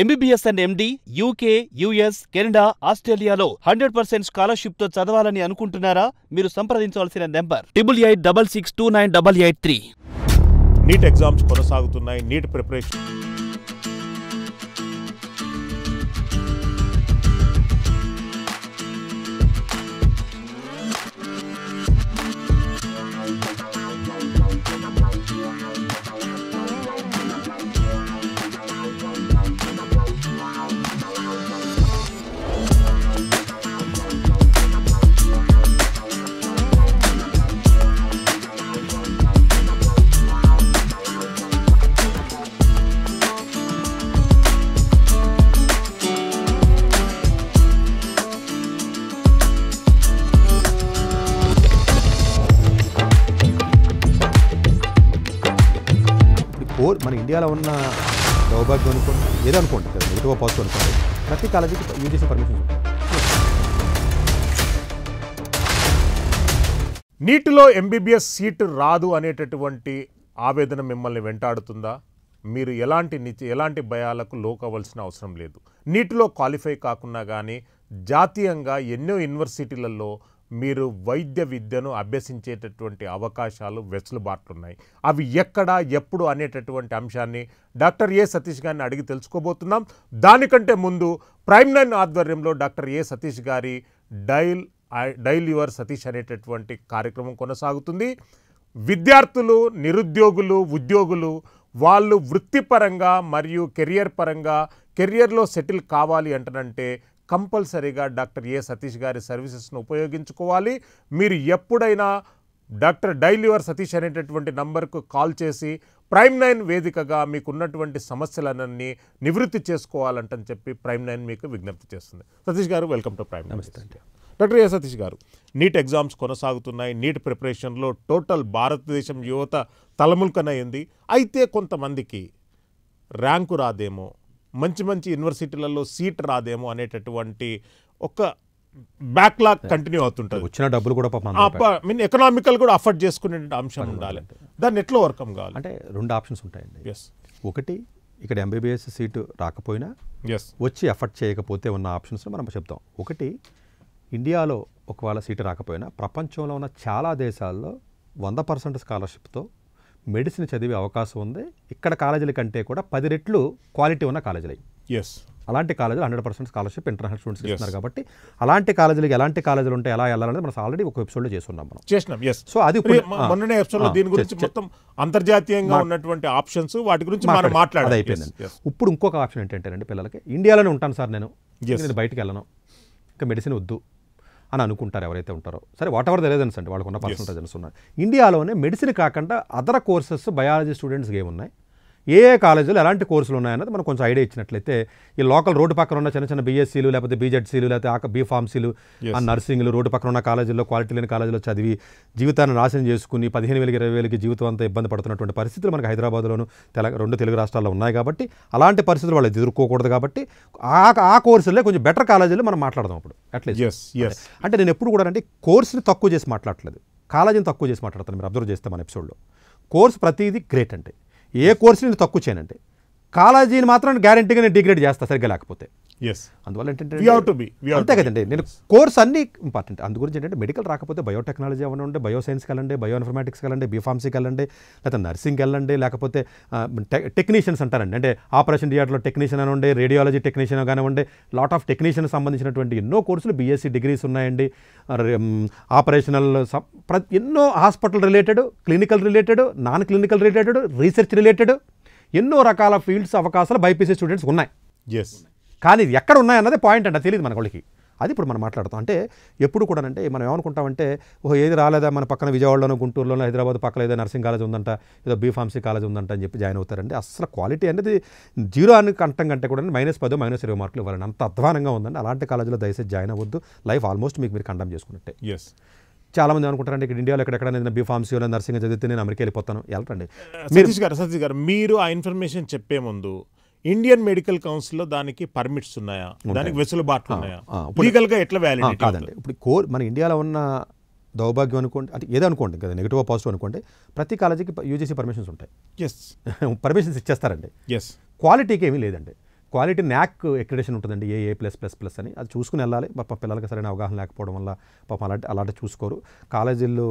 MBBS and MD UK US Canada ఆస్ట్రేలియాలో hundred percent scholarship తో చదవాలని అనుకుంటున్నారా మీరు సంప్రదించవలసిన number triple eight double six two nine double eight three NEET exams కొనసాగుతున్నాయి నీట్ ప్రిపరేషన్ ఇండియాలో ఉన్న సౌభాగ్యం అనుకోండి ఏదో అనుకోండి కదా ఎటువ పాజిటివ్ అనుకోండి ప్రతి కాలేజీకి యూజీసీ పర్మిషన్ నీటిలో ఎంబీబీఎస్ సీటు రాదు అనేటటువంటి ఆవేదన మిమ్మల్ని వెంటాడుతుందా మీరు ఎలాంటి ఎలాంటి భయాలకు లోకవలసిన అవసరం లేదు నీటిలో క్వాలిఫై కాకుండా కానీ జాతీయంగా ఎన్నో యూనివర్సిటీలలో మీరు వైద్య విద్యను అభ్యసించేటటువంటి అవకాశాలు వెసులుబాట్లు ఉన్నాయి అవి ఎక్కడ ఎప్పుడు అనేటటువంటి అంశాన్ని డాక్టర్ ఏ సతీష్ గారిని అడిగి తెలుసుకోబోతున్నాం దానికంటే ముందు ప్రైమ్ నైన్ ఆధ్వర్యంలో డాక్టర్ ఏ సతీష్ గారి డైల్ డైల్ యువర్ సతీష్ అనేటటువంటి కార్యక్రమం కొనసాగుతుంది విద్యార్థులు నిరుద్యోగులు ఉద్యోగులు వాళ్ళు వృత్తిపరంగా మరియు కెరియర్ పరంగా కెరియర్లో సెటిల్ కావాలి అంటనంటే కంపల్సరీగా డాక్టర్ ఏ సతీష్ గారి సర్వీసెస్ను ఉపయోగించుకోవాలి మీరు ఎప్పుడైనా డాక్టర్ డైలివర్ సతీష్ అనేటటువంటి నంబర్కు కాల్ చేసి ప్రైమ్ నైన్ వేదికగా మీకున్నటువంటి సమస్యలన్నీ నివృత్తి చేసుకోవాలంటని చెప్పి ప్రైమ్ నైన్ మీకు విజ్ఞప్తి చేస్తుంది సతీష్ గారు వెల్కమ్ టు ప్రైమ్ నమస్తే డాక్టర్ ఏ సతీష్ గారు నీట్ ఎగ్జామ్స్ కొనసాగుతున్నాయి నీట్ ప్రిపరేషన్లో టోటల్ భారతదేశం యువత తలముల్కనయ్యింది అయితే కొంతమందికి ర్యాంకు రాదేమో మంచి మంచి యూనివర్సిటీలలో సీట్ రాదేమో అనేటటువంటి ఒక బ్యాక్లాగ్ కంటిన్యూ అవుతుంటుంది వచ్చిన డబ్బులు కూడా మీన్ ఎకనామికల్ కూడా అఫర్డ్ చేసుకునే అంశం ఉండాలి దాన్ని ఎట్లా వర్కం కావాలి అంటే రెండు ఆప్షన్స్ ఉంటాయండి ఎస్ ఒకటి ఇక్కడ ఎంబీబీఎస్ సీటు రాకపోయినా ఎస్ వచ్చి ఎఫర్ట్ చేయకపోతే ఉన్న ఆప్షన్స్ మనం చెప్తాం ఒకటి ఇండియాలో ఒకవేళ సీటు రాకపోయినా ప్రపంచంలో ఉన్న చాలా దేశాల్లో వంద పర్సెంట్ స్కాలర్షిప్తో మెడిసిన్ చదివే అవకాశం ఉంది ఇక్కడ కాలేజీల కంటే కూడా పది రెట్లు క్వాలిటీ ఉన్న కాలేజీలు ఎస్ అలాంటి కాలేజీలు hundred percent scholarship international students ఇస్తున్నారు కాబట్టి అలాంటి కాలేజీలకి ఎలాంటి కాలేజీలు ఉంటే ఎలా వెళ్ళాలనేది మనం ఆల్రెడీ ఒక ఎపిసోడ్లో చేస్తున్నాం మనం చేసినాం ఎస్ సో అది మొన్న ఎపిసోడ్లో దీని గురించి మొత్తం అంతర్జాతీయంగా ఉన్నటువంటి ఆప్షన్స్ వాటి గురించి మనం మాట్లాడదు అయిపోయిందండి ఇప్పుడు ఇంకొక ఆప్షన్ ఏంటంటేనండి పిల్లలకి ఇండియాలోనే ఉంటాను సార్ నేను నేను బయటకు వెళ్ళను ఇంకా మెడిసిన్ వద్దు అని అనుకుంటారు ఎవరైతే ఉంటారో సరే వాట్ ఎవర్ ద రీజన్స్ అంటే వాళ్ళకున్న పర్సనల్ రీజన్స్ ఉన్నాయి ఇండియాలోనే మెడిసిన్ కాకుండా అదర్ కోర్సెస్ బయాలజీ స్టూడెంట్స్కి ఏమున్నాయి ఏ ఏ కాలేజీలో ఎలాంటి కోర్సులు ఉన్నాయన్నది మనం కొంచెం ఐడియా ఇచ్చినట్లయితే ఈ లోకల్ రోడ్డు పక్కన ఉన్న చిన్న చిన్న బీఎస్సీలు లేకపోతే బీజెడ్సీలు లేకపోతే బీ ఫార్మ్సీలు ఆ నర్సింగ్లు రోడ్డు పక్కన ఉన్న కాలేజీల్లో క్వాలిటీ లేని కాలేజీలో చదివి జీవితాన్ని నాశనం చేసుకుని పదిహేను వేలకి ఇరవై వేలకి జీవితం అంతా ఇబ్బంది పడుతున్నటువంటి పరిస్థితులు మనకి హైదరాబాద్లోను తెలంగాణ రెండు తెలుగు రాష్ట్రాల్లో ఉన్నాయి కాబట్టి అలాంటి పరిస్థితులు వాళ్ళు ఎదుర్కోకూడదు కాబట్టి ఆ ఆ కోర్సులే కొంచెం బెటర్ కాలేజీలు మనం మాట్లాడదాం అప్పుడు అట్లీస్ట్ అంటే నేను ఎప్పుడు కూడా అంటే కోర్సుని తక్కువ చేసి మాట్లాడట్లేదు కాలేజీని తక్కువ చేసి మాట్లాడతాను మీరు అబ్జర్వ్ చేస్తే మన ఎపిసోడ్లో కోర్స్ ప్రతిదీ గ్రేట్ అంటే ఏ కోర్సుని తక్కువ చేయనండి కాలేజీని మాత్రం గ్యారంటీగా నేను డిగ్రేడ్ చేస్తా సరిగ్గా లేకపోతే అందువల్ల ఏంటంటే అంతే కదండి నేను కోర్స్ అన్ని ఇంపార్టెంట్ అందు గురించి ఏంటంటే మెడికల్ రాకపోతే బయోటెక్నాలజీ అవనండి బయోసైన్స్కి వెళ్ళండి బయో ఇన్ఫర్మాటిక్స్ కలండి బీఫార్మసీ వెళ్ళండి లేకపోతే నర్సింగ్కి వెళ్ళండి లేకపోతే టెక్నీషియన్స్ అంటారండి అంటే ఆపరేషన్ థియేటర్లో టెక్నీషియన్ అని ఉండే రేడియాలజీ టెక్నీషియన్ కానివ్వండి లాట్ ఆఫ్ టెక్నీషియన్ సంబంధించినటువంటి ఎన్నో కోర్సులు బీఎస్సీ డిగ్రీస్ ఉన్నాయండి ఆపరేషనల్ ఎన్నో hospital related clinical related non clinical related research related ఎన్నో రకాల ఫీల్డ్స్ అవకాశాలు బైపీసీ స్టూడెంట్స్ ఉన్నాయి ఎస్ కానీ ఇది ఎక్కడ ఉన్నాయన్నదే పాయింట్ అంట తెలియదు మన వాళ్ళకి అది ఇప్పుడు మనం మాట్లాడతాం అంటే ఎప్పుడు కూడా అంటే మనం ఏమనుకుంటామంటే ఓ ఏది రాలేదా మన పక్కన విజయవాడలోనో గుంటూరులోనో హైదరాబాద్ పక్కన ఏదో నర్సింగ్ కాలేజ్ ఉందంట ఏదో బీఫార్మసీ కాలేజ్ ఉందంట అని చెప్పి జాయిన్ అవుతారంటే అసలు క్వాలిటీ అనేది జీరో అని కంటం కంటే కూడా మైనస్ పదో మైనస్ ఇరవై మార్కులు ఇవ్వాలని అంత అధ్వానంగా ఉందండి అలాంటి కాలేజీలో దయచేసి జాయిన్ అవ్వద్దు లైఫ్ ఆల్మోస్ట్ మీకు మీరు కండమ్ చేసుకున్నట్టే ఎస్ చాలామంది అనుకుంటారండి ఇక్కడ ఇండియాలో ఏదైనా బీఫార్మసీ బీఫార్మసీలో నర్సింగ్ చదివితే నేను అమెరికా వెళ్ళిపోతాను వెళ్ళండి సతీష్ గారు సతీష్ గారు మీరు ఆ ఇన్ఫర్మేషన్ చెప్పే ముందు ఇండియన్ మెడికల్ కౌన్సిల్లో దానికి పర్మిట్స్ ఉన్నాయా దానికి వెసులుబాట్లు ఉన్నాయా లీగల్గా ఎట్లా వ్యాలిడ్ కాదండి ఇప్పుడు కోర్ మన ఇండియాలో ఉన్న దౌర్భాగ్యం అనుకోండి అంటే ఏదో అనుకోండి కదా నెగిటివ్ పాజిటివ్ అనుకోండి ప్రతి కాలేజీకి యూజీసీ పర్మిషన్స్ ఉంటాయి ఎస్ పర్మిషన్స్ ఇచ్చేస్తారండి ఎస్ క్వాలిటీకి ఏమీ లేదండి క్వాలిటీ న్యాక్ ఎక్రిడేషన్ ఉంటుందండి A A plus plus plus అని అది చూసుకుని వెళ్ళాలి పాప పిల్లలకి సరైన అవగాహన లేకపోవడం వల్ల పాపం అలాంటి అలాంటి చూసుకోరు కాలేజీల్లో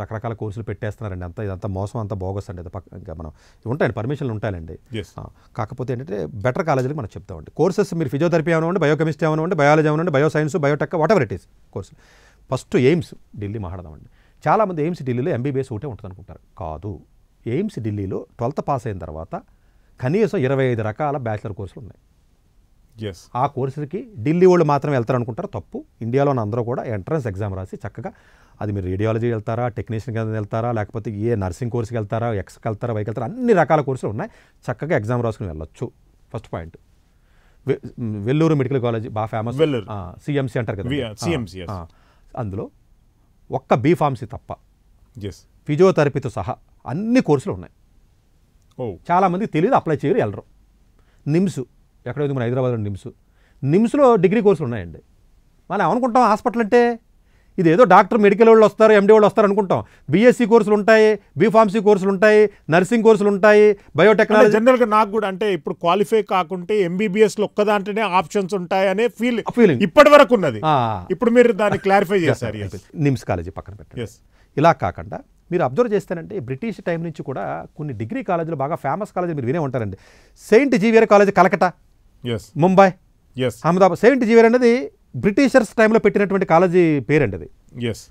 రకరకాల కోర్సులు పెట్టేస్తున్నారండి అంత ఇదంతా మోసం అంతా బోగస్ అండి అది ఇంకా మనం ఉంటాయండి పర్మిషన్లు ఉంటాయండి కాకపోతే ఏంటంటే బెటర్ కాలేజీలకు మనం చెప్తామండి కోర్సెస్ మీరు ఫిజియోథెరపీ అవనివ్వండి బయోకెమిస్ట్రీ అవనివ్వండి బయాలజీ అవనివ్వండి bio science biotech whatever it is కోర్సులు ఫస్ట్ ఎయిమ్స్ ఢిల్లీ మాట్లాడదామండి చాలామంది ఎయిమ్స్ ఢిల్లీలో ఎంబీబీఎస్ ఒకటే ఉంటుంది అనుకుంటారు కాదు ఎయిమ్స్ ఢిల్లీలో ట్వెల్త్ పాస్ అయిన తర్వాత కనీసం ఇరవై ఐదు రకాల బ్యాచిలర్ కోర్సులు ఉన్నాయి ఎస్ ఆ కోర్సులకి ఢిల్లీ వాళ్ళు మాత్రం వెళ్తారు అనుకుంటారు తప్పు ఇండియాలో అందరూ కూడా ఎంట్రన్స్ ఎగ్జామ్ రాసి చక్కగా అది మీరు రేడియాలజీ వెళ్తారా టెక్నీషియన్ కింద వెళ్తారా లేకపోతే ఏ నర్సింగ్ కోర్సుకి వెళ్తారా ఎక్స్కి వెళ్తారా వైకి వెళ్తారా అన్ని రకాల కోర్సులు ఉన్నాయి చక్కగా ఎగ్జామ్ రాసుకుని వెళ్ళొచ్చు first point Vellore medical college బాగా ఫేమస్ సిఎంసీ అంటారు కదా అందులో ఒక్క బీఫార్మసీ తప్ప ఫిజియోథెరపీతో సహా అన్ని కోర్సులు ఉన్నాయి చాలామంది తెలియదు అప్లై చేయరు వెళ్ళరు నిమ్స్ ఎక్కడ ఉంది మన హైదరాబాద్లో నిమ్స్ నిమ్స్లో డిగ్రీ కోర్సులు ఉన్నాయండి మనం ఏమనుకుంటాం హాస్పిటల్ అంటే ఇది ఏదో డాక్టర్ మెడికల్ వాళ్ళు వస్తారు ఎండి వాళ్ళు వస్తారు అనుకుంటాం బీఎస్సీ కోర్సులు ఉంటాయి బీఫార్మసీ కోర్సులు ఉంటాయి నర్సింగ్ కోర్సులు ఉంటాయి బయోటెక్నాలజీ జనరల్గా నాకు కూడా అంటే ఇప్పుడు క్వాలిఫై కాకుంటే ఎంబీబీఎస్లో ఒక్కదాంటేనే ఆప్షన్స్ ఉంటాయనే అనే ఫీల్ ఫీలింగ్ ఇప్పటి వరకు ఉన్నది ఇప్పుడు మీరు దాన్ని క్లారిఫై చేశారు నిమ్స్ కాలేజీ పక్కన పెట్టారు ఇలా కాకుండా మీరు అబ్జర్వ్ చేస్తారంటే బ్రిటిష్ టైం నుంచి కూడా కొన్ని డిగ్రీ కాలేజీలు బాగా ఫేమస్ కాలేజీ మీరు వినే ఉంటారండి Saint Xavier college Calcutta Mumbai Ahmedabad Saint Xavier అనేది బ్రిటిషర్స్ టైంలో పెట్టినటువంటి కాలేజీ పేరండి అది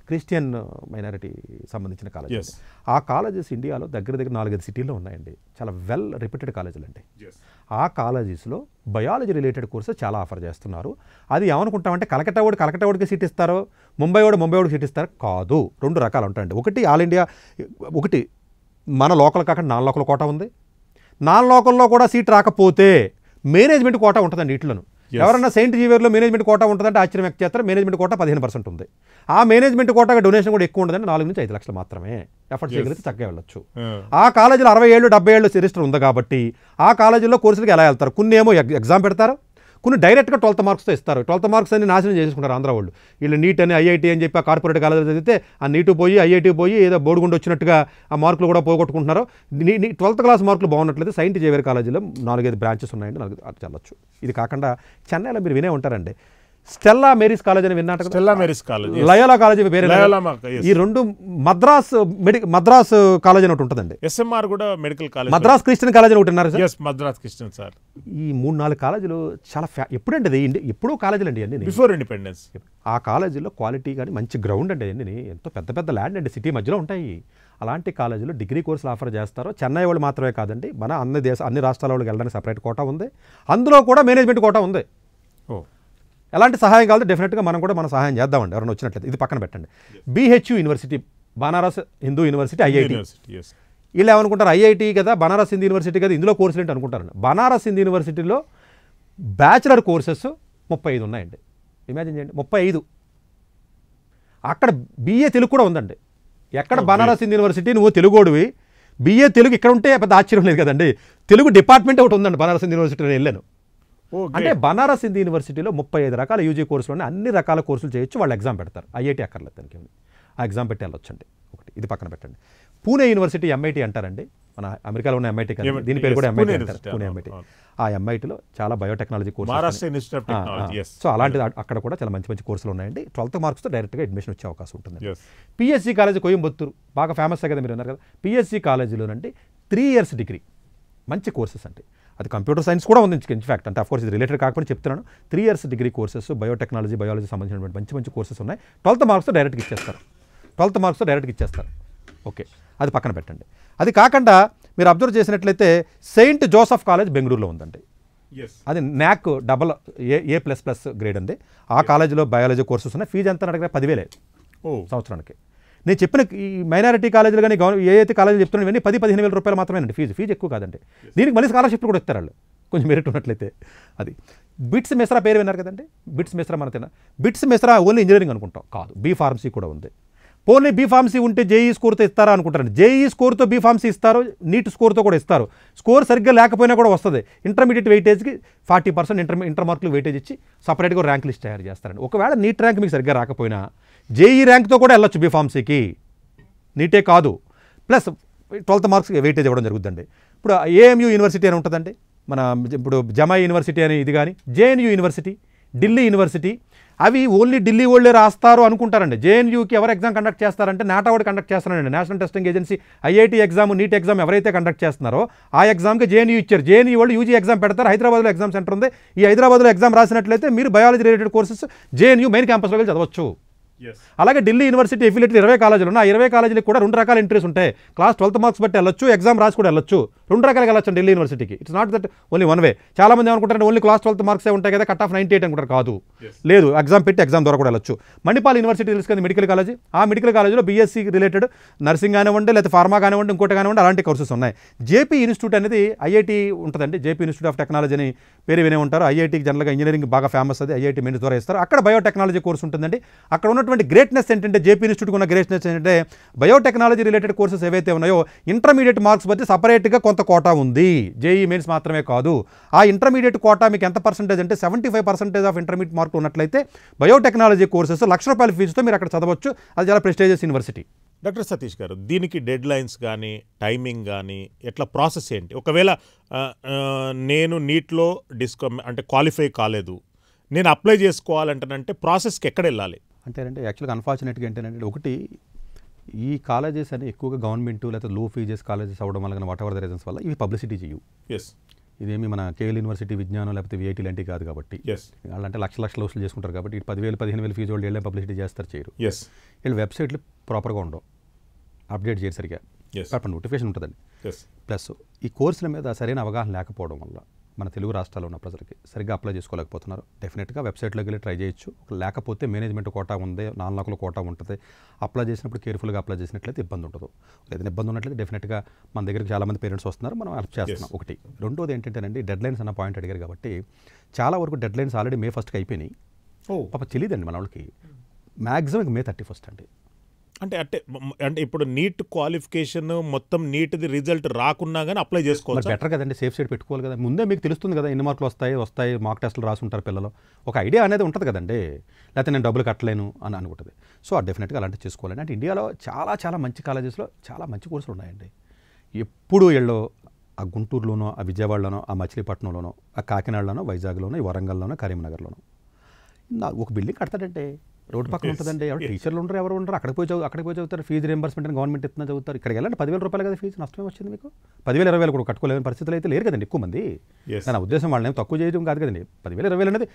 క్రిస్టియన్ మైనారిటీ సంబంధించిన కాలేజెస్ ఆ కాలేజెస్ ఇండియాలో దగ్గర దగ్గర నాలుగైదు సిటీల్లో ఉన్నాయండి చాలా వెల్ రిపీటెడ్ కాలేజీలు అండి ఆ కాలేజెస్లో బయాలజీ రిలేటెడ్ కోర్సెస్ చాలా ఆఫర్ చేస్తున్నారు అది ఏమనుకుంటామంటే కలకట్ట వాడు కలకట్ట వాడికి సీట్ ఇస్తారు ముంబై వాడు ముంబై వాడికి సీట్ ఇస్తారు కాదు రెండు రకాలు ఉంటాయండి ఒకటి ఆల్ ఇండియా ఒకటి మన లోకల్ కాకుండా నాన్ లోకల్ కోట ఉంది నాన్ లోకల్లో కూడా సీట్ రాకపోతే మేనేజ్మెంట్ కోట ఉంటుందండి వీటిలోనూ ఎవరన్నా సెయింట్ జీవియర్లో మేనేజ్మెంట్ కోటా ఉంటుందంటే ఆశ్చర్యం వ్యక్తి చేస్తారు మేనేజ్మెంట్ కోటా పదిహేను పర్సెంట్ ఉంది ఆ మేనేజ్మెంట్ కోటాగా డొనేషన్ కూడా ఎక్కువ ఉంటుందంటే నాలుగు నుంచి ఐదు లక్షలు మాత్రమే ఎఫర్ట్ చేయగలిగితే చక్కగా వెళ్ళొచ్చు ఆ కాలేజీలో అరవై ఏళ్ళు డెబ్బై ఏళ్ళు రిజిస్టర్ ఉంది కాబట్టి ఆ కాలేజీలో కోర్సులకు ఎలా వెళ్తారు కొన్ని ఏమో ఎగ్జామ్ పెడతారు కొన్ని డైరెక్ట్గా ట్వెల్త్ మార్క్స్తో ఇస్తారు ట్వెల్త్ మార్క్స్ అని నాశనం చేసుకుంటారు ఆంధ్ర వాళ్ళు వీళ్ళు నీట్ అని ఐఐటి అని చెప్పి ఆ కార్పొరేట్ కాలేజ్ చదివితే ఆ నీటు పోయి ఐఐటి పోయి ఏదో బోర్డుగుండి వచ్చినట్టుగా ఆ మార్కులు కూడా పోగొట్టుకుంటున్నారు నీ ట్వెల్త్ క్లాస్ మార్కులు బాగున్నట్లయితే సైంట్ జేవేర్ కాలేజీలో నాలుగైదు బ్రాంచెస్ ఉన్నాయండి నాలుగు చల్లొచ్చు ఇది కాకుండా చెన్నైలో మీరు వినే ఉంటారండి స్టెల్లా మేరీస్ కాలేజ్ అని విన్నాట Stella Mary's college Loyola college పేరు ఈ రెండు మద్రాస్ మద్రాస్ కాలేజ్ అని ఒకటి ఉంటుందండి ఎస్ఎంఆర్ కూడా medical college Madras Christian College అని ఒకటి ఉన్నారు సార్ మద్రాస్ క్రిస్టియన్ సార్ ఈ మూడు నాలుగు కాలేజీలు చాలా ఎప్పుడండి అది ఎప్పుడో కాలేజీలు అండి అన్ని బిఫోర్ ఇండిపెండెన్స్ ఆ కాలేజీలో క్వాలిటీ కానీ మంచి గ్రౌండ్ అండి అన్ని ఎంతో పెద్ద పెద్ద ల్యాండ్ అండి సిటీ మధ్యలో ఉంటాయి అలాంటి కాలేజీలో డిగ్రీ కోర్సులు ఆఫర్ చేస్తారు చెన్నై వాళ్ళు మాత్రమే కాదండి మన అన్ని దేశ అన్ని రాష్ట్రాల వాళ్ళకి వెళ్ళడానికి సపరేట్ కోటా ఉంది అందులో కూడా మేనేజ్మెంట్ కోటా ఉంది ఓ ఎలాంటి సహాయం కావాలో డెఫినెట్గా మనం కూడా మనం సహాయం చేద్దామండి ఎవరైనా వచ్చినట్లయితే ఇది పక్కన పెట్టండి BHU university Banaras Hindu university IIT వీళ్ళు ఏమనుకుంటారు ఐఐటి కదా బనారస్ హిందూ యూనివర్సిటీ కదా ఇందులో కోర్సులు ఏంటి అనుకుంటారండి బనారస్ హిందూ యూనివర్సిటీలో బ్యాచిలర్ కోర్సెస్ ముప్పై ఐదు ఉన్నాయండి ఇమాజిన్ చేయండి ముప్పై ఐదు అక్కడ బీఏ తెలుగు కూడా ఉందండి ఎక్కడ బనారస్ హిందూ యూనివర్సిటీ నువ్వు తెలుగోడివి బిఏ తెలుగు ఇక్కడ ఉంటే పెద్ద ఆశ్చర్యం లేదు కదండి తెలుగు డిపార్ట్మెంట్ ఒకటి ఉందండి బనారస్ యూనివర్సిటీ నేను వెళ్ళాను అంటే బనారస్ హిందీ యూనివర్సిటీలో ముప్పై ఐదు రకాల యూజీ కోర్సులు అన్ని రకాల కోర్సులు చేయొచ్చు వాళ్ళు ఎగ్జామ్ పెడతారు ఐఐటి అక్కర్లేదు దానికి ఆ ఎగ్జామ్ పెట్టి వెళ్ళొచ్చండి ఒకటి ఇది పక్కన పెట్టండి పూణే యూనివర్సిటీ ఎంఐటి అంటారండి మన అమెరికాలో ఉన్న ఎంఐటి దీని పేరు కూడా ఎంఐటి అంటారు పూణే ఎంఐటి ఆ ఎంఐటిలో చాలా బయోటెక్నాలజీ కోర్సు సో అలాంటి అక్కడ కూడా చాలా మంచి మంచి కోర్సులు ఉన్నాయండి ట్వెల్త్ మార్క్స్తో డైరెక్ట్గా అడ్మిషన్ వచ్చే అవకాశం ఉంటుంది పిఎస్సి కాలేజ్ కోయంబత్తూరు బాగా ఫేమస్ కదా మీరు ఉన్నారు కదా పిఎస్సి కాలేజీలోనండి త్రీ ఇయర్స్ డిగ్రీ మంచి కోర్సెస్ అండి అది కంప్యూటర్ సైన్స్ కూడా ఉంది ఇన్ఫాక్ట్ అంటే అఫ్కోర్స్ ఇది రిలేటెడ్ కాకపోతే చెప్తున్నాను three years degree courses biotechnology biology సంబంధించినటువంటి మంచి మంచి కోర్సెస్ ఉన్నాయి ట్వెల్త్ మార్క్స్తో డైరెక్ట్గా ఇచ్చేస్తారు ట్వెల్త్ మార్క్స్తో డైరెక్ట్గా ఇచ్చేస్తారు ఓకే అది పక్కన పెట్టండి అది కాకుండా మీరు అబ్జర్వ్ చేసినట్లయితే సెయింట్ జోసఫ్ కాలేజ్ బెంగళూరులో ఉందండి అది NAAC double A A plus plus grade ఉంది ఆ కాలేజీలో బయాలజీ కోర్సెస్ ఉన్నాయి ఫీజు ఎంత అడిగిన పదివేలే సంవత్సరానికి నేను చెప్పిన ఈ మైనారిటీ కాలేజీలు కానీ గవర్నమెంట్ ఏ అయితే కాలేజీలు చెప్తున్నాను ఇవన్నీ పది పదిహేను వేల రూపాయలు మాత్రమేనండి ఫీజు ఫీజు ఎక్కువ కాదండి దీనికి మళ్ళీ స్కాలర్షిప్ కూడా ఇస్తారు వాళ్ళు కొంచెం మెరిట్ ఉన్నట్లయితే అది బిట్స్ మిశ్రా పేరు విన్నారు కదండి బిట్స్ మిశ్రా మన తిన్నా బిట్స్ మిశ్రా ఓన్లీ ఇంజనీరింగ్ అనుకుంటాం కాదు బీ ఫార్మసీ కూడా ఉంది ఓన్లీ బీ ఫార్మసీ ఉంటే జేఈ స్కోర్తో ఇస్తారా అనుకుంటారండి జేఈ స్కోర్తో బీ ఫార్మసీ ఇస్తారు నీట్ స్కోర్తో కూడా ఇస్తారు స్కోర్ సరిగ్గా లేకపోయినా కూడా వస్తుంది ఇంటర్మీడియట్ వెయిటేజ్కి ఫార్టీ పర్సెంట్ ఇంటర్ ఇంటర్ మార్కులు వెయిటేజ్ ఇచ్చి సపరేట్గా ర్యాంక్ లిస్ట్ తయారు చేస్తారండి ఒకవేళ నీట్ ర్యాంక్ మీకు సరిగ్గా రాకపోయినా జేఈ ర్యాంక్తో e కూడా వెళ్ళొచ్చు బీఫార్మసీకి నీటే e కాదు ప్లస్ ట్వెల్త్ మార్క్స్ వెయిటేజ్ ఇవ్వడం జరుగుతుందండి ఇప్పుడు ఏఎంయూ యూనివర్సిటీ అని ఉంటుందండి మన ఇప్పుడు జమా యూనివర్సిటీ అని ఇది కానీ జేఎన్యూ యూనివర్సిటీ ఢిల్లీ యూనివర్సిటీ అవి ఓన్లీ ఢిల్లీ వాళ్ళే రాస్తారు అనుకుంటారండి జేఎన్యూకి ఎవరు ఎగ్జామ్ కండక్ట్ చేస్తారంటే నాటావాడు కండక్ట్ చేస్తారండి national testing agency IIT exam NEET exam ఎవరైతే కండక్ట్ చేస్తున్నారో ఆ ఎగ్జామ్కి జేఎన్యూ ఇచ్చారు జేఎన్యూ వాళ్ళు యూజీ ఎగ్జామ్ పెడతారు హైదరాబాద్లో ఎగ్జామ్ సెంటర్ ఉంది ఈ హైదరాబాద్లో ఎగ్జామ్ రాసినట్లయితే మీరు biology related courses JNU main క్యాంపస్లో వెళ్ళి చదవచ్చు అలాగే ఢిల్లీ యూనివర్సిటీ ఎఫిలేటెడ్ ఇరవై కాలేజీలు ఉన్నాయి ఆ ఇరవై కాలేజీలకు కూడా రెండు రకాల ఎంట్రీస్ ఉంటాయి క్లాస్ ట్వెల్త్ మార్క్స్ బట్టి వెళ్ళొచ్చు ఎగ్జామ్ రాసి కూడా వెళ్ళొచ్చు రెండు రకాలుగా వెళ్ళొచ్చు ఢిల్లీ యూనివర్సిటీకి it's not that only one way చాలా మంది ఏమనుకుంటారు ఓన్లీ క్లాస్ ట్వెల్త్ మార్క్సే ఉంటాయి కదా కట్ ఆఫ్ నైన్టీ ఎయిట్ అనుకుంటారు కాదు లేదు ఎగ్జామ్ పెట్టి ఎగ్జామ్ ద్వారా కూడా వెళ్ళొచ్చు మణిపాల్ యూనివర్సిటీ తెలుసుకుంది మెడికల్ కాలేజ్ ఆ మెడికల్ కాలేజీలో బీఎస్సీ రిలేటెడ్ నర్సింగ్ కానివ్వండి లేకపోతే ఫార్మా కానివ్వండి ఇంకోటి కానివ్వండి అలాంటి కోర్సెస్ ఉన్నాయి జేపీ ఇన్స్టిట్యూట్ అనేది ఐఐటి ఉంటుందండి జేపీ ఇన్స్టిట్యూట్ ఆఫ్ టెక్నాలజీ అని పేరు వినే ఉంటారు ఐఐటి జనరల్గా ఇంజనీరింగ్ బాగా ఫేమస్ అది ఐఐటి మెయిన్స్ ద్వారా ఇస్తారు అక్కడ బయోటెక్నాలజీ కోర్స్ ఉంటుందండి అక్కడ ఉన్న ఉన్నటువంటి గ్రేట్నెస్ ఏంటంటే జేపీ ఇన్స్టిట్యూట్ ఉన్న గ్రేట్నెస్ ఏంటంటే బయోటెక్నాలజీ రిలేటెడ్ కోర్సెస్ ఏవైతే ఉన్నాయో ఇంటర్మీడియట్ మార్క్స్ బట్టి సపరేట్గా కొంత కోటా ఉంది జేఈ మెయిన్స్ e మాత్రమే కాదు ఆ ఇంటర్మీడియట్ కోటా మీకు ఎంత పర్సెంటేజ్ అంటే seventy five percentage of intermediate మార్కులు ఉన్నట్లయితే బయోటెక్నాలజీ కోర్సెస్ లక్ష రూపాయల ఫీజుతో మీరు అక్కడ చదవచ్చు అది చాలా ప్రెస్టేజియస్ యూనివర్సిటీ డాక్టర్ సతీష్ గారు దీనికి డెడ్ లైన్స్ కానీ టైమింగ్ కానీ ఎట్లా ప్రాసెస్ ఏంటి ఒకవేళ నేను నీట్లో డిస్కో అంటే క్వాలిఫై కాలేదు నేను అప్లై చేసుకోవాలంటేనంటే ప్రాసెస్కి ఎక్కడ వెళ్ళాలి అంటేనంటే యాక్చువల్గా అన్ఫార్చునేట్గా ఏంటంటే ఒకటి ఈ కాలేజెస్ అని ఎక్కువగా గవర్నమెంట్ లేకపోతే లో ఫీజెస్ కాలేజెస్ అవ్వడం వల్ల వాట్ ఎవర్ ద రీజన్స్ వల్ల ఇవి పబ్లిసిటీ చేయు ఎస్ ఇదేమి మన కేఎల్ యూనివర్సిటీ విజ్ఞానం లేకపోతే విఐటీ లాంటివి కాదు కాబట్టి అంటే లక్ష లక్షల వసూలు చేసుకుంటారు కాబట్టి పదివేలు పదిహేను వేలు ఫీజు వాళ్ళు వెళ్ళే పబ్లిసిటీ చేస్తారు చేయరు ఎస్ వీళ్ళు వెబ్సైట్లు ప్రాపర్గా ఉండవు అప్డేట్ చేయరు సరిగా నోటిఫికేషన్ ఉంటుందండి ప్లస్ ఈ కోర్సుల మీద సరైన అవగాహన లేకపోవడం వల్ల మన తెలుగు రాష్ట్రాల్లో ఉన్న ప్రజలకి సరిగ్గా అప్లై చేసుకోలేకపోతున్నారు డెఫినెట్గా వెబ్సైట్లోకి వెళ్ళి ట్రై చేయొచ్చు లేకపోతే మేనేజ్మెంట్ కోటా ఉంది నాన్ లాకుల కోటా ఉంటుంది అప్లై చేసినప్పుడు కేర్ఫుల్గా అప్లై చేసినట్లయితే ఇబ్బంది ఉండదు లేదంటే ఇబ్బంది ఉన్నట్లయితే డెఫినెట్గా మన దగ్గరికి చాలామంది పేరెంట్స్ వస్తున్నారు మనం హెల్ప్ చేస్తున్నాం ఒకటి రెండోది ఏంటంటేనండి డెడ్ లైన్స్ అన్న పాయింట్ అడిగారు కాబట్టి చాలా వరకు డెడ్ లైన్స్ ఆల్రెడీ మే ఫస్ట్కి అయిపోయినాయి ఓ పాప తెలియదండి మన వాళ్ళకి మ్యాక్సిమం మే థర్టీ ఫస్ట్ అండి అంటే అంటే అంటే ఇప్పుడు నీట్ క్వాలిఫికేషన్ మొత్తం నీట్ది రిజల్ట్ రాకున్నా కానీ అప్లై చేసుకోవాలి బెటర్ కదండి సేఫ్ సైడ్ పెట్టుకోవాలి కదా ముందే మీకు తెలుస్తుంది కదా ఎన్ని మార్కులు వస్తాయి వస్తాయి మార్క్ టెస్ట్లు రాసుంటారు పిల్లలు ఒక ఐడియా అనేది ఉంటుంది కదండి లేకపోతే నేను డబ్బులు కట్టలేను అని అనుకుంటుంది సో డెఫినెట్గా అలాంటివి చేసుకోవాలి అంటే ఇండియాలో చాలా చాలా మంచి కాలేజెస్లో చాలా మంచి కోర్సులు ఉన్నాయండి ఎప్పుడు వీళ్ళు ఆ గుంటూరులోనో ఆ విజయవాడలోనో ఆ మచిలీపట్నంలోనో ఆ కాకినాడలోనో వైజాగ్లోనో ఈ వరంగల్లోనో కరీంనగర్లోనో ఒక బిల్డింగ్ కడతాడంటే రోడ్డు పక్కన ఉంటుందండి ఎవరు టీచర్లు ఉండరు ఎవరు ఉండరు అక్కడ పోయి అక్కడికి అక్కడ పోయి చదువుతారు ఫీజు రింబర్స్మెంట్ గవర్నమెంట్ ఇస్తున్నా చదువుతారు ఇక్కడికి వెళ్ళండి పదివేల రూపాయలు కదా ఫీజు నష్టమే వచ్చింది మీకు పదివేల ఇరవై వేలు కూడా కట్టుకోలేని పరిస్థితులు అయితే లేరు కదండి ఎక్కువ మంది నా ఉద్దేశం వాళ్ళని తక్కువ చేయడం కాదు కదండి పదివేల ఇరవై వేలు అనేది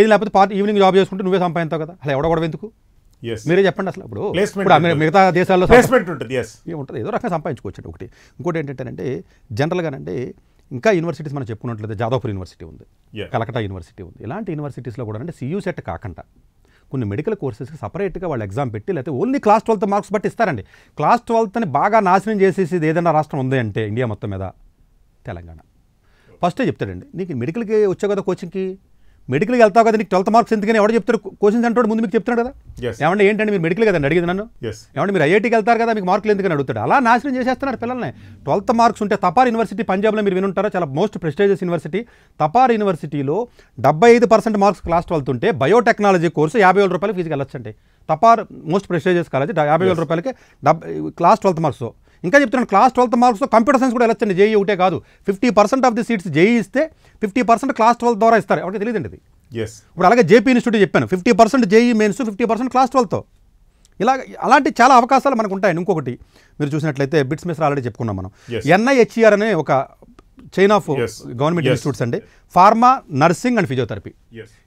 ఏది లేకపోతే పార్టీ ఈవినింగ్ జాబ్ చేసుకుంటే నువ్వే సంపాదించావు కదా అలా ఎవడ కూడా ఎందుకు మీరే చెప్పండి అసలు ఇప్పుడు మిగతా దేశాల్లో ప్లేస్మెంట్ ఉంటుంది ఉంటుంది ఏదో రకంగా సంపాదించుకోవచ్చు ఒకటి ఇంకోటి ఏంటంటేనంటే జనరల్గానండి ఇంకా యూనివర్సిటీస్ మనం చెప్పుకున్నట్లయితే జాదవ్పూర్ యూనివర్సిటీ ఉంది కలకటా యూనివర్సిటీ ఉంది ఇలాంటి యూనివర్సిటీస్లో కూడా అంటే సియూ సెట్ కాకుండా కొన్ని మెడికల్ కోర్సెస్కి సపరేట్గా వాళ్ళు ఎగ్జామ్ పెట్టి లేకపోతే ఓన్లీ క్లాస్ ట్వెల్త్ మార్క్స్ బట్టి ఇస్తారండి క్లాస్ ట్వెల్త్ని బాగా నాశనం చేసేసి ఏదైనా రాష్ట్రం ఉంది అంటే ఇండియా మొత్తం మీద తెలంగాణ ఫస్టే చెప్తాడండి నీకు మెడికల్కి వచ్చావు కదా కోచింగ్కి మెడికల్కి వెళ్తావు కదా నీకు ట్వెల్త్ మార్క్స్ ఎందుకని ఎవరు చెప్తారు క్వశ్చన్స్ అంటే ముందు మీకు చెప్తున్నాడు కదా ఏమంటే ఏంటంటే మీరు మెడికల్ కదండి అడిగింది నన్ను ఏమంటే మీరు ఐఐటీకి వెళ్తారు కదా మీకు మార్కులు ఎందుకని అడుగుతాడు అలా నాశనం చేసేస్తున్నారు పిల్లల్ని ట్వెల్త్ మార్క్స్ ఉంటే తపార్ యూనివర్సిటీ పంజాబ్లో మీరు వినుంటారా చాలా మోస్ట్ ప్రెస్టేజియస్ యూనివర్సిటీ తపార్ యూనివర్సిటీలో డెబ్బై ఐదు పర్సెంట్ మార్క్స్ క్లాస్ ట్వెల్త్ ఉంటే బయోటెక్నాలజీ కోర్సు యాభై వేల రూపాయలు ఫీజుకి వెళ్ళొచ్చండి తపార్ మోస్ట్ ప్రెస్టేజియస్ కాలేజ్ యాభై వేల రూపాయలకి క్లాస్ ట్వెల్త్ మార్క్స్ ఇంకా చెప్తున్నాను క్లాస్ ట్వెల్త్ మార్క్స్తో కంప్యూటర్ సైన్స్ కూడా వెళ్ళచ్చండి జేఈ e ఒకటే కాదు fifty percent of the seats JEE ఇస్తే ఫిఫ్టీ పర్సెంట్ క్లాస్ ట్వెల్త్ ద్వారా ఇస్తారు ఎవరికి తెలియదండి ఇది ఎస్ ఇప్పుడు అలాగే జేపీ ఇన్స్టిట్యూట్ చెప్పాను fifty percent JEE mains fifty percent class ట్వెల్త్తో ఇలా అలాంటి చాలా అవకాశాలు మనకు ఉంటాయి ఇంకొకటి మీరు చూసినట్లయితే బిట్స్ మిస్ ఆల్రెడీ చెప్పుకున్నాం మనం ఎన్ఐహెచ్ఆర్ e అనే ఒక చైన్ ఆఫ్ గవర్నమెంట్ ఇన్స్టిట్యూట్స్ అండి ఫార్మా నర్సింగ్ అండ్ ఫిజియోథెరపీ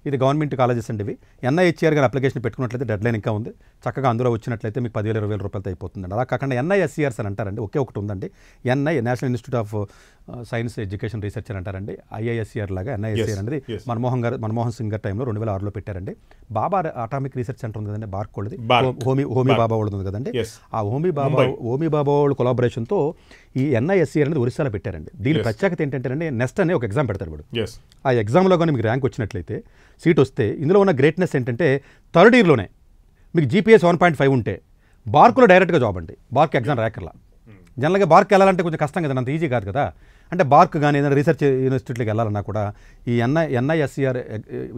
ఇది గవర్నమెంట్ కాలేజెస్ అండి ఇవి ఎన్ఐహెచ్ఆర్ e గారు అప్లికేషన్ పెట్టుకున్నట్లయితే డెడ్ లైన్ ఇంకా ఉంది చక్కగా అందులో వచ్చినట్లయితే మీకు పదివేల ఇరవై వేల రూపాయలతో అయిపోతుందండి అలా కాకుండా ఎన్ఐఎస్ఈఆర్స్ e అని అంటారండి ఒకే ఒకటి ఉందండి NI national institute of science education research అని అంటారండి ఐఐఎస్ఈఆర్ e లాగా ఎన్ఐఎస్ఈఆర్ అనేది మన్మోహన్ గారు మన్మోహన్ సింగ్ గారి టైంలో రెండు వేల ఆరులో పెట్టారండి బాబా అటామిక్ రీసెర్చ్ సెంటర్ ఉంది కదండి బార్క్ హోమి హోమీ హోమీ బాబా వాళ్ళు ఉంది కదండి ఆ హోమీ బాబా హోమీ బాబా వాళ్ళ కొలాబరేషన్తో ఈ ఎన్ఐఎస్సీ అనేది ఒరిస్సాలో పెట్టారండి దీని ప్రత్యేకత ఏంటంటే నెస్ట్ అనే ఒక ఎగ్జామ్ పెడతారు ఇప్పుడు ఆ ఎగ్జామ్లో కానీ మీకు ర్యాంక్ వచ్చినట్లయితే సీట్ వస్తే ఇందులో ఉన్న గ్రేట్నెస్ ఏంటంటే థర్డ్ ఇయర్లోనే మీకు జీపీఎస్ వన్ పాయింట్ ఫైవ్ ఉంటే బార్కులో డైరెక్ట్గా జాబ్ అండి బార్క్ ఎగ్జామ్ రాకర్లా జనరల్గా బార్క్ వెళ్ళాలంటే కొంచెం కష్టం కదా అంత ఈజీ కాదు కదా అంటే బార్క్ కానీ ఏదైనా రీసెర్చ్ ఇన్స్టిట్యూట్లోకి వెళ్ళాలన్నా కూడా ఈ ఎన్ఐ ఎన్ఐఎస్ఈఆర్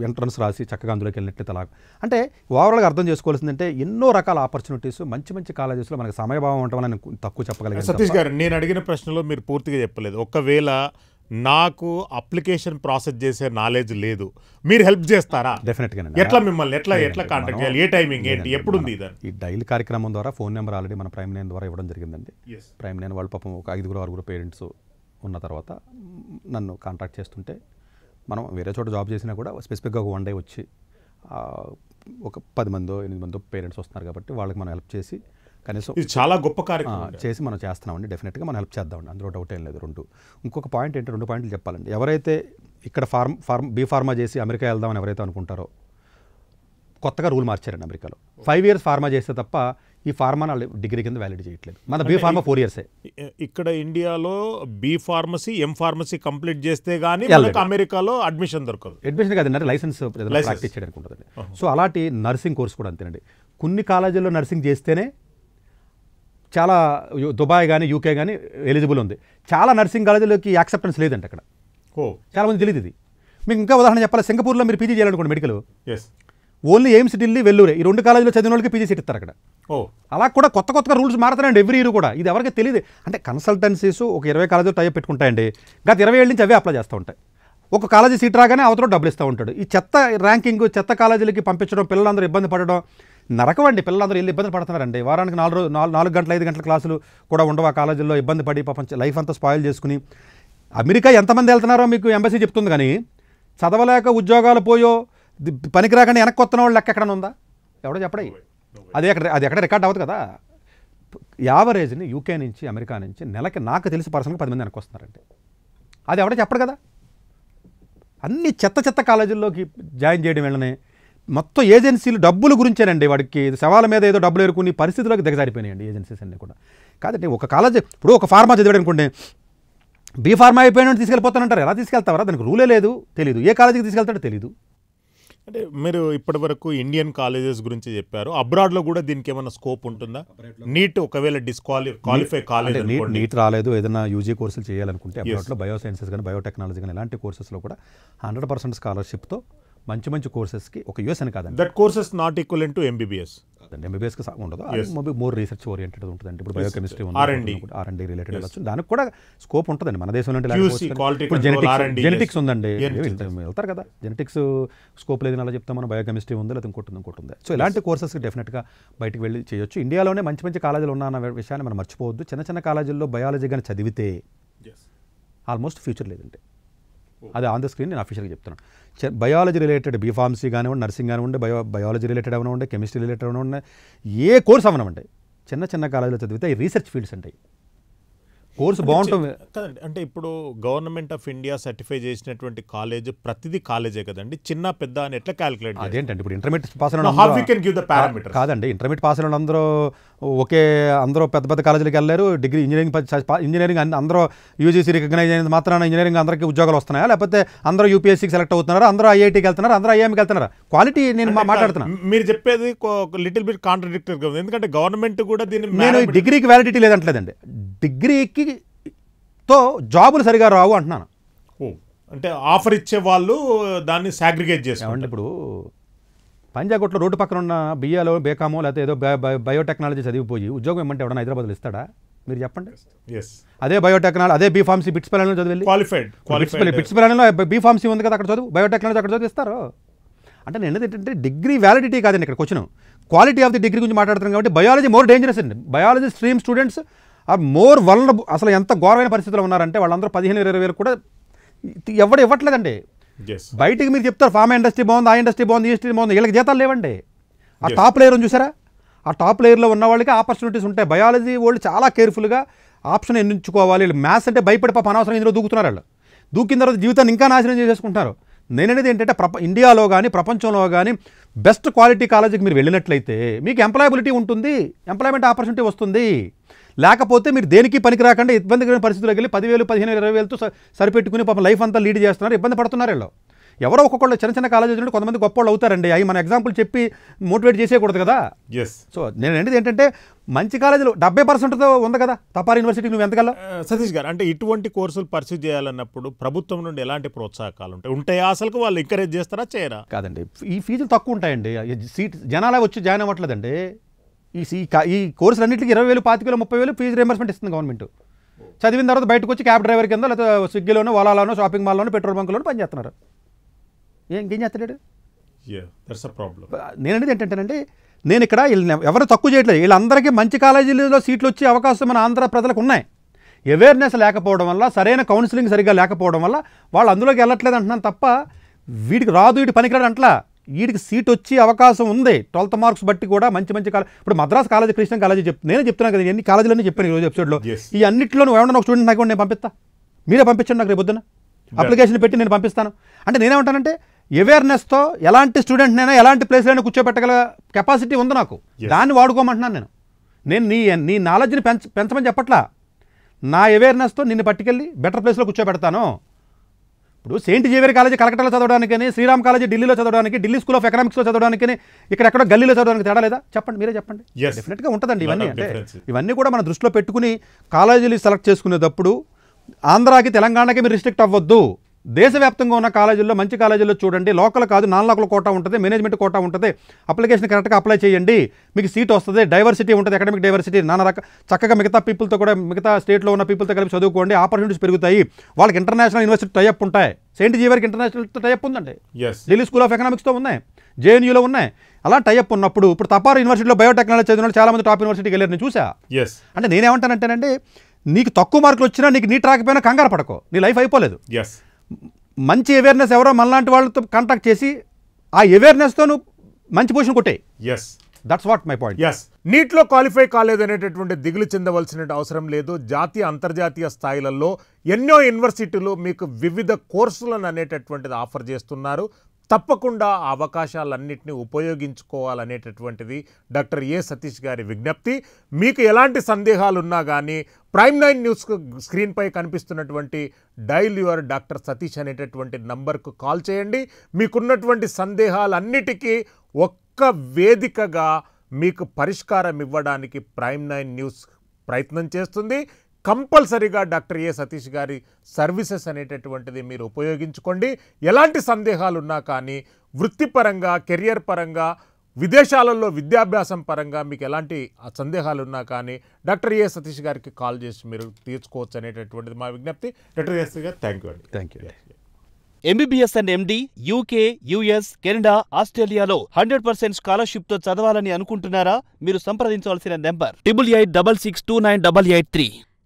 ఎంట్రన్స్ రాసి చక్కగా అందులోకి వెళ్ళినట్లయితే అలా అంటే ఓవరాల్గా అర్థం చేసుకోవాల్సిందంటే ఎన్నో రకాల ఆపర్చునిటీస్ మంచి మంచి కాలేజెస్లో మనకి సమయభావం ఉండటం అని తక్కువ చెప్పగలిగాను సతీష్ గారు నేను అడిగిన ప్రశ్నలో మీరు పూర్తిగా చెప్పలేదు ఒకవేళ నాకు అప్లికేషన్ ప్రాసెస్ చేసే నాలెడ్జ్ లేదు మీరు హెల్ప్ చేస్తారా డెఫినెట్గా ఎట్లా మిమ్మల్ని ఎట్లా ఎట్లా కాంటాక్ట్ చేయాలి ఏ టైమింగ్ ఏంటి ఎప్పుడు ఉంది ఈ డైలీ కార్యక్రమం ద్వారా ఫోన్ నెంబర్ ఆల్రెడీ మన ప్రైమ్ నైన్ ద్వారా ఇవ్వడం జరిగిందండి ప్రైమ్ నైన్ వాళ్ళ పాపం ఒక ఐదుగురు ఆరుగురు పేరెంట్స్ ఉన్న తర్వాత నన్ను కాంటాక్ట్ చేస్తుంటే మనం వేరే చోట జాబ్ చేసినా కూడా స్పెసిఫిక్గా ఒక వన్ డే వచ్చి ఒక పది మందో ఎనిమిది మందో పేరెంట్స్ వస్తున్నారు కాబట్టి వాళ్ళకి మనం హెల్ప్ చేసి కనీసం ఇది చాలా గొప్ప కార్యక్రమం చేసి మనం చేస్తున్నామండి డెఫినెట్గా మనం హెల్ప్ చేద్దామండి అందులో డౌట్ ఏం లేదు రెండు ఇంకొక పాయింట్ ఏంటి రెండు పాయింట్లు చెప్పాలండి ఎవరైతే ఇక్కడ ఫార్మ్ ఫార్మ్ బీ ఫార్మా చేసి అమెరికా వెళ్దామని ఎవరైతే అనుకుంటారో కొత్తగా రూల్ మార్చారండి అమెరికాలో ఫైవ్ ఇయర్స్ ఫార్మా చేస్తే తప్ప ఈ ఫార్మా డిగ్రీ కింద వ్యాలిడ్ చేయట్లేదు మన బీ ఫార్మా ఫోర్ ఇయర్సే ఇక్కడ ఇండియాలో B pharmacy M pharmacy complete చేస్తే కానీ అమెరికాలో అడ్మిషన్ దొరకదు అడ్మిషన్ కాదండి లైసెన్స్ ప్రాక్టీస్ చేయడానికి ఉంటుంది సో అలాంటి నర్సింగ్ కోర్స్ కూడా అంతేనండి కొన్ని కాలేజీల్లో నర్సింగ్ చేస్తేనే చాలా దుబాయ్ కానీ యూకే కానీ ఎలిజిబుల్ ఉంది చాలా నర్సింగ్ కాలేజీలోకి యాక్సెప్టెన్స్ లేదండి అక్కడ ఓ మంది తెలియదు ఇది మీకు ఇంకా ఉదాహరణ చెప్పాలి సింగపూర్లో మీరు పీజీ చేయాలనుకోండి మెడికల్ ఓన్లీ ఎయిమ్స్ ఢిల్లీ వెల్లూరే ఈ రెండు కాలేజీలో చదివిన వాళ్ళకి పీజీ సీట్ ఇస్తారు అక్కడ ఓ అలా కూడా కొత్త కొత్తగా రూల్స్ మారుతాయండి ఎవ్రీ ఇయర్ కూడా ఇది ఎవరికి తెలియదు అంటే కన్సల్టెన్సీస్ ఒక ఇరవై కాలేజీలు టైప్ పెట్టుకుంటాయండి గత ఇరవై ఏళ్ళ నుంచి అవే అప్లై చేస్తూ ఉంటాయి ఒక కాలేజీ సీట్ రాగానే అవతల డబ్బులు ఇస్తూ ఉంటాడు ఈ చెత్త ర్యాంకింగ్ చెత్త కాలేజీలకి పంపించడం పిల్లలందరూ ఇబ్బంది పడడం నరకం అండి పిల్లలందరూ వెళ్ళి ఇబ్బంది పడుతున్నారండి వారానికి నాలుగు నాలుగు నాలుగు గంటల ఐదు గంటల క్లాసులు కూడా ఉండవు ఆ కాలేజీల్లో ఇబ్బంది పడి పాపం లైఫ్ అంతా స్పాయిల్ చేసుకుని అమెరికా ఎంతమంది వెళ్తున్నారో మీకు ఎంబసీ చెప్తుంది కానీ చదవలేక ఉద్యోగాలు పోయో పనికి రాకుండా వెనక్కి వస్తున్న వాళ్ళు లెక్క ఎక్కడ ఉందా ఎవడో చెప్పడం అది ఎక్కడ అది ఎక్కడ రికార్డ్ అవ్వదు కదా యావరేజ్ని యూకే నుంచి అమెరికా నుంచి నెలకి నాకు తెలిసి పర్సన్కి పది మంది వెనక్కి వస్తున్నారండి అది ఎవడో చెప్పడు కదా అన్ని చెత్త చెత్త కాలేజీల్లోకి జాయిన్ చేయడం వెళ్ళనే మొత్తం ఏజెన్సీలు డబ్బులు గురించేనండి వాడికి సవాల మీద ఏదో డబ్బులు ఎరుకుని పరిస్థితిలోకి దిగజారిపోయినాయండి ఏజెన్సీస్ అన్నీ కూడా కాదండి ఒక కాలేజ్ ఇప్పుడు ఒక ఫార్మా చదివాడు అనుకోండి బీ ఫార్మా అయిపోయిన తీసుకెళ్ళిపోతానంటారు ఎలా తీసుకెళ్తావరా దానికి రూలే లేదు తెలియదు ఏ కాలేజీకి తీసుకెళ్తాడో తెలియదు అంటే మీరు ఇప్పటి వరకు ఇండియన్ కాలేజెస్ గురించి చెప్పారు అబ్రాడ్లో కూడా దీనికి ఏమైనా స్కోప్ ఉంటుందా నీట్ ఒకవేళ డిస్క్వాలి క్వాలిఫై కాలేజ్ నీట్ నీట్ రాలేదు ఏదైనా యూజీ కోర్సులు చేయాలనుకుంటే లో బయోసైన్సెస్ కానీ బయోటెక్నాలజీ కానీ ఇలాంటి కోర్సెస్లో కూడా హండ్రెడ్ పర్సెంట్ స్కాలర్షిప్తో మంచి మంచి కోర్సెస్కి ఒక యూఎస్ అని కాదండి that courses not equal to MBBS ఎంబీబీఎస్కి ఉండదు మేబీ మోర్ రీసెర్చ్ ఓరియంటెడ్ ఉంటుంది ఇప్పుడు బయోకెమిస్ట్రీ ఉంది ఆర్ఎండి రిలేటెడ్ వెళ్ళచ్చు దానికి కూడా స్కోప్ ఉంటుందండి మన దేశంలో ఇప్పుడు జెనెటిక్స్ జెనెటిక్స్ ఉందండి వెళ్తారు కదా జెనెటిక్స్ స్కోప్ లేదని అలా చెప్తాం మనం బయోకెమిస్ట్రీ ఉంది లేదా ఇంకోటి ఇంకోటి ఉంది సో ఇలాంటి కోర్సెస్ డెఫినెట్గా బయటకు వెళ్ళి చేయొచ్చు ఇండియాలోనే మంచి మంచి కాలేజీలు ఉన్న విషయాన్ని మనం మర్చిపోవద్దు చిన్న చిన్న కాలేజీల్లో బయాలజీ కానీ చదివితే ఆల్మోస్ట్ ఫ్యూచర్ లేదండి అది ఆన్ ద స్క్రీన్ నేను అఫీషియల్గా చెప్తున్నాను బయాలజీ రిలేటెడ్ బీఫార్మసీ కానివ్వండి నర్సింగ్ కానివ్వండి బయో బయాలజీ రిలేటెడ్ ఉండే కెమిస్ట్రీ రిలేటెడ్ అవనివ్వండి ఏ కోర్స్ ఉంటాయి చిన్న చిన్న కాలేజీలో చదివితే రీసెర్చ్ ఫీల్డ్స్ ఉంటాయి కోర్సు బాగుంటుంది కదండి అంటే ఇప్పుడు గవర్నమెంట్ ఆఫ్ ఇండియా సర్టిఫై చేసినటువంటి కాలేజ్ ప్రతిదీ కాలేజే కదండి చిన్న పెద్ద అని ఎట్లా క్యాలిక్యులేట్ అదేంటండి ఇప్పుడు ఇంటర్మీడియట్ పాస్ అయిన కాదండి ఇంటర్మీడియట్ పాస్ అయిన అందరూ ఒకే అందరూ పెద్ద పెద్ద కాలేజీలకు వెళ్ళారు డిగ్రీ ఇంజనీరింగ్ ఇంజనీరింగ్ అందరూ యూజీసీ రికగ్నైజ్ అయినది మాత్రాన ఇంజనీరింగ్ అందరికీ ఉద్యోగాలు వస్తున్నాయా లేకపోతే అందరూ యూపీఎస్సీకి సెలెక్ట్ అవుతున్నారు అందరూ ఐఐటీకి వెళ్తున్నారు అందరూ ఐఎంకి వెళ్తున్నారు క్వాలిటీ నేను మాట్లాడుతున్నాను మీరు చెప్పేది లిటిల్ బిట్ కాంట్రడిక్టర్గా కదా ఎందుకంటే గవర్నమెంట్ కూడా దీన్ని నేను డిగ్రీకి వ్యాలిడిటీ లేదంటలేదండి డిగ్రీకి తో జాబులు సరిగా రావు అంటున్నాను అంటే ఆఫర్ ఇచ్చే వాళ్ళు దాన్ని సాగ్రిగేట్ చేస్తాం అంటే ఇప్పుడు పంజాగుట్లో రోడ్డు పక్కన ఉన్న బియ్యాలో బేకామో లేకపోతే ఏదో బయో బయోటెక్నాలజీ చదివిపోయి ఉద్యోగం ఇమ్మంటే ఎవడన్నా హైదరాబాద్లో ఇస్తాడా మీరు చెప్పండి అదే బయోటెక్నాలజీ అదే బీఫార్మసీ బిట్స్ పిల్లలను చదివి క్వాలిఫైడ్ బిట్స్ పిల్లలలో బీఫార్మసీ ఉంది కదా అక్కడ చదువు బయోటెక్నాలజీ అక్కడ చదివిస్తారు అంటే నేను ఏంటంటే డిగ్రీ వ్యాలిడిటీ కాదండి ఇక్కడ question quality of the degree గురించి మాట్లాడుతున్నాం కాబట్టి బయాలజీ మోర్ డేంజరస్ అండి biology stream students are more వలన అసలు ఎంత ఘోరమైన పరిస్థితులు ఉన్నారంటే వాళ్ళందరూ పదిహేను ఇరవై వేలు కూడా ఎవడు ఇవ్వట్లేదండి బయటికి మీరు చెప్తారు ఫార్మా ఇండస్ట్రీ బాగుంది ఆ ఇండస్ట్రీ బాగుంది ఈ ఇండస్ట్రీ బాగుంది వీళ్ళకి జీతాలు లేవండి ఆ టాప్ లేయర్ చూసారా ఆ టాప్ లేయర్లో ఉన్న వాళ్ళకి ఆపర్చునిటీస్ ఉంటాయి బయాలజీ వాళ్ళు చాలా కేర్ఫుల్గా ఆప్షన్ ఎన్నించుకోవాలి వీళ్ళు మ్యాథ్స్ అంటే భయపడి పాప అనవసరం ఇందులో దూకుతున్నారు వాళ్ళు దూకిన తర్వాత జీవితాన్ని ఇంకా నాశనం చేసేసుకుంటున్నారు నేననేది ఏంటంటే ప్రప ఇండియాలో కానీ ప్రపంచంలో కానీ బెస్ట్ క్వాలిటీ కాలేజీకి మీరు వెళ్ళినట్లయితే మీకు ఎంప్లాయబిలిటీ ఉంటుంది ఎంప్లాయ్మెంట్ ఆపర్చునిటీ వస్తుంది లేకపోతే మీరు దేనికి పనికి రాకుండా ఇబ్బందికరమైన పరిస్థితులకు వెళ్ళి పదివేలు పదిహేను ఇరవై వేలతో సరిపెట్టుకుని పాపం లైఫ్ అంతా లీడ్ చేస్తున్నారు ఇబ్బంది పడుతున్నారు వీళ్ళు ఎవరో ఒక్కొక్కళ్ళు చిన్న చిన్న కాలేజీ నుండి కొంతమంది గొప్ప వాళ్ళు అవుతారండి అవి మన ఎగ్జాంపుల్ చెప్పి మోటివేట్ చేసేయకూడదు కదా ఎస్ సో నేను అనేది ఏంటంటే మంచి కాలేజీలో డెబ్బై పర్సెంట్తో ఉంది కదా తపార్ యూనివర్సిటీ నువ్వు ఎంతగల సతీష్ గారు అంటే ఇటువంటి కోర్సులు పర్సూ చేయాలన్నప్పుడు ప్రభుత్వం నుండి ఎలాంటి ప్రోత్సాహకాలు ఉంటాయి ఉంటాయి అసలు వాళ్ళు ఎంకరేజ్ చేస్తారా చేయరా కాదండి ఈ ఫీజులు తక్కువ ఉంటాయండి సీట్ జనాలే వచ్చి జాయిన్ అవ్వట్లేదండి ఈ ఈ కోర్సులన్నింటికి ఇరవై వేలు పాతి వేలు ముప్పై వేలు ఫీజు రియంబర్స్మెంట్ ఇస్తుంది గవర్నమెంట్ చదివిన తర్వాత బయటకు వచ్చి క్యాబ్ డ్రైవర్ కింద లేకపోతే స్విగ్గీలోనో ఓలాలోనో షాపింగ్ మాల్లోనో పెట్రోల్ బంకులోనో పనిచేస్తున్నారు ఏం చేస్తాడు నేననేది ఏంటంటేనండి నేను ఇక్కడ ఎవరు తక్కువ చేయట్లేదు వీళ్ళందరికీ మంచి కాలేజీలలో సీట్లు వచ్చే అవకాశం మన ఆంధ్ర ప్రజలకు ఉన్నాయి అవేర్నెస్ లేకపోవడం వల్ల సరైన కౌన్సిలింగ్ సరిగ్గా లేకపోవడం వల్ల వాళ్ళు అందులోకి వెళ్ళట్లేదు అంటున్నాను తప్ప వీడికి రాదు వీటి పనికిరాడు అంటలా వీడికి సీట్ వచ్చే అవకాశం ఉంది ట్వెల్త్ మార్క్స్ బట్టి కూడా మంచి మంచి కాలేజ్ ఇప్పుడు మద్రాస్ కాలేజ్ కృష్ణ కాలేజీ చెప్తే నేనే చెప్తున్నాను కదా ఎన్ని కాలేజీలోనే చెప్పాను ఈరోజు ఎపిసోడ్లో ఈ అన్నింటిలో నువ్వు ఏమన్నా ఒక స్టూడెంట్ నాకు నేను పంపిస్తా మీరే పంపించండి నాకు రేపు పొద్దున అప్లికేషన్ పెట్టి నేను పంపిస్తాను అంటే నేనేమంటానంటే అవేర్నెస్తో ఎలాంటి స్టూడెంట్నైనా ఎలాంటి ప్లేస్లైనా కూర్చోబెట్టగల కెపాసిటీ ఉంది నాకు దాన్ని వాడుకోమంటున్నాను నేను నేను నీ నీ నాలెడ్జ్ని పెంచ పెంచమని చెప్పట్లా నా అవేర్నెస్తో నిన్ను పట్టుకెళ్ళి బెటర్ ప్లేస్లో కూర్చోబెడతాను ఇప్పుడు సెయింట్ జేవియర్ కాలేజీ చదవడానికి చదవడానికని శ్రీరామ్ కాలేజీ ఢిల్లీలో చదవడానికి ఢిల్లీ స్కూల్ ఆఫ్ ఎకనామిక్స్లో చదవడానికని ఇక్కడ ఎక్కడ గల్లీలో చదవడానికి తేడా లేదా చెప్పండి మీరే చెప్పండి డెఫినెట్గా ఉంటుందండి ఇవన్నీ అంటే ఇవన్నీ కూడా మన దృష్టిలో పెట్టుకుని కాలేజీలు సెలెక్ట్ చేసుకునేటప్పుడు ఆంధ్రాకి తెలంగాణకి మీరు రిస్ట్రిక్ట్ అవ్వద్దు దేశవ్యాప్తంగా ఉన్న కాలేజీల్లో మంచి కాలేజీల్లో చూడండి లోకల్ కాదు నాన్ లోకల్ కోటా ఉంటుంది మేనేజ్మెంట్ కోటా ఉంటుంది అప్లికేషన్ కరెక్ట్గా అప్లై చేయండి మీకు సీట్ వస్తుంది డైవర్సిటీ ఉంటుంది అకాడమిక్ డైవర్సిటీ నాన్న రక చక్కగా మిగతా పీపుల్తో కూడా మిగతా స్టేట్లో ఉన్న పీపుల్తో కలిపి చదువుకోండి ఆపర్చునిటీస్ పెరుగుతాయి వాళ్ళకి ఇంటర్నేషనల్ యూనివర్సిటీ టైప్ ఉంటాయి సెయింట్ జీవర్కి ఇంటర్నేషనల్ టైప్ ఉందండి ఢిల్లీ స్కూల్ ఆఫ్ ఎకనామిక్స్తో ఉన్నాయి జేఎన్యూలో ఉన్నాయి అలా టైప్ ఉన్నప్పుడు ఇప్పుడు తపార్ యూనివర్సిటీలో బయోటెక్నాలజీ చదివిన చాలా మంది టాప్ యూనివర్సిటీకి వెళ్ళారు నేను చూసా అంటే నేనేమంటానంటేనండి నీకు తక్కువ మార్కులు వచ్చినా నీకు నీ ట్రాక్ పైన కంగారు పడకో నీ లైఫ్ అయిపోలేదు మంచి అవేర్నెస్ ఎవరో మనలాంటి వాళ్ళతో కాంటాక్ట్ చేసి ఆ అవేర్నెస్తో మంచి పొజిషన్ కొట్టాయి yes that's what my point yes నీట్లో క్వాలిఫై అనేటటువంటి దిగులు చెందవలసిన అవసరం లేదు జాతీయ అంతర్జాతీయ స్థాయిలలో ఎన్నో యూనివర్సిటీలు మీకు వివిధ కోర్సులను అనేటటువంటిది ఆఫర్ చేస్తున్నారు తప్పకుండా ఆ అవకాశాలన్నింటినీ ఉపయోగించుకోవాలనేటటువంటిది డాక్టర్ ఏ సతీష్ గారి విజ్ఞప్తి మీకు ఎలాంటి సందేహాలు ఉన్నా కానీ ప్రైమ్ నైన్ న్యూస్ స్క్రీన్పై కనిపిస్తున్నటువంటి డైల్ యువర్ డాక్టర్ సతీష్ అనేటటువంటి నంబర్కు కాల్ చేయండి మీకున్నటువంటి సందేహాలన్నిటికీ ఒక్క వేదికగా మీకు పరిష్కారం ఇవ్వడానికి ప్రైమ్ నైన్ న్యూస్ ప్రయత్నం చేస్తుంది కంపల్సరీగా డాక్టర్ ఏ సతీష్ గారి సర్వీసెస్ అనేటటువంటిది మీరు ఉపయోగించుకోండి ఎలాంటి సందేహాలున్నా కానీ వృత్తిపరంగా కెరియర్ పరంగా విదేశాలలో విద్యాభ్యాసం పరంగా మీకు ఎలాంటి సందేహాలు ఉన్నా కానీ డాక్టర్ ఏ సతీష్ గారికి కాల్ చేసి మీరు తీర్చుకోవచ్చు అనేటటువంటిది మా విజ్ఞప్తి డాక్టర్ ఏ సతీష్ గారు థ్యాంక్ యూ అండి thank you MBBS and MD UK US Canada ఆస్ట్రేలియాలో హండ్రెడ్ పర్సెంట్ స్కాలర్షిప్ తో చదవాలని అనుకుంటున్నారా మీరు సంప్రదించవలసిన number triple eight double six two nine double eight three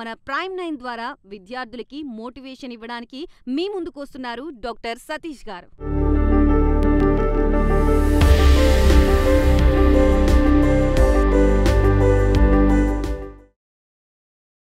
మన ప్రైమ్ నైన్ ద్వారా విద్యార్థులకి మోటివేషన్ ఇవ్వడానికి మీ ముందుకు వస్తున్నారు డాక్టర్ సతీష్ గారు